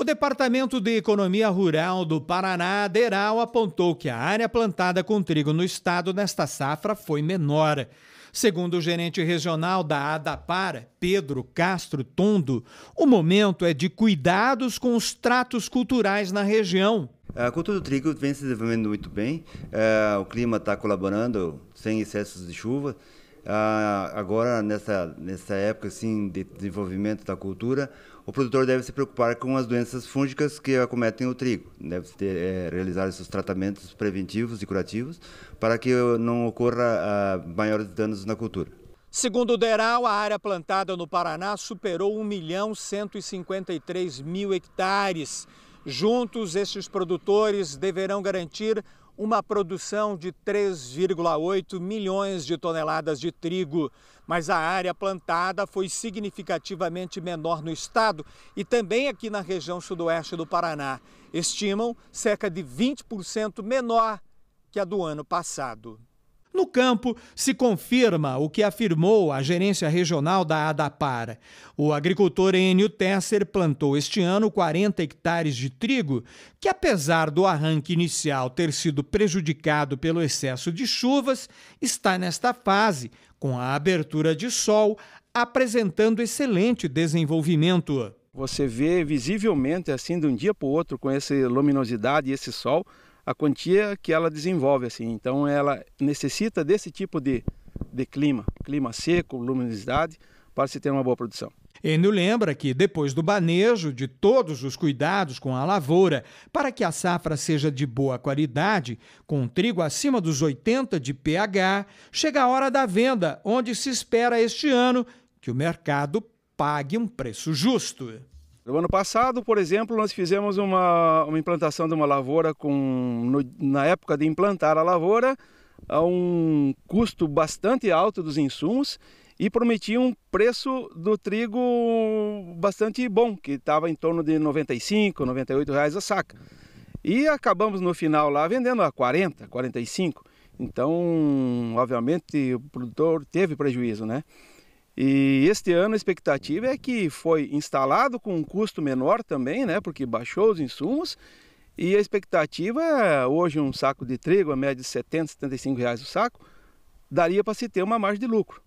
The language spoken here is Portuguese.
O Departamento de Economia Rural do Paraná, DERAL, apontou que a área plantada com trigo no estado nesta safra foi menor. Segundo o gerente regional da ADAPAR, Pedro Castro Tondo, o momento é de cuidados com os tratos culturais na região. A cultura do trigo vem se desenvolvendo muito bem, eh, o clima está colaborando sem excessos de chuva ah, agora nessa nessa época assim de desenvolvimento da cultura, o produtor deve se preocupar com as doenças fúngicas que acometem o trigo. Deve ter, é, realizar esses tratamentos preventivos e curativos para que não ocorra ah, maiores danos na cultura. Segundo o DERAL, a área plantada no Paraná superou 1 milhão 153 mil hectares. Juntos, estes produtores deverão garantir uma produção de 3,8 milhões de toneladas de trigo, mas a área plantada foi significativamente menor no estado e também aqui na região sudoeste do Paraná. Estimam cerca de 20% menor que a do ano passado. No campo, se confirma o que afirmou a gerência regional da Adapara. O agricultor Enio Tesser plantou este ano 40 hectares de trigo, que apesar do arranque inicial ter sido prejudicado pelo excesso de chuvas, está nesta fase, com a abertura de sol, apresentando excelente desenvolvimento. Você vê visivelmente assim de um dia para o outro com essa luminosidade e esse sol, a quantia que ela desenvolve assim. Então ela necessita desse tipo de, de clima, clima seco, luminosidade, para se ter uma boa produção. Enio lembra que, depois do manejo de todos os cuidados com a lavoura, para que a safra seja de boa qualidade, com trigo acima dos 80 de pH, chega a hora da venda, onde se espera este ano que o mercado pague um preço justo. No ano passado, por exemplo, nós fizemos uma, uma implantação de uma lavoura com, no, na época de implantar a lavoura, a um custo bastante alto dos insumos e prometia um preço do trigo bastante bom, que estava em torno de 95, 98 reais a saca. E acabamos no final lá vendendo a 40, 45. Então, obviamente, o produtor teve prejuízo, né? E este ano a expectativa é que foi instalado com um custo menor também, né, porque baixou os insumos. E a expectativa, é, hoje um saco de trigo, a média de 70, R$ reais o saco, daria para se ter uma margem de lucro.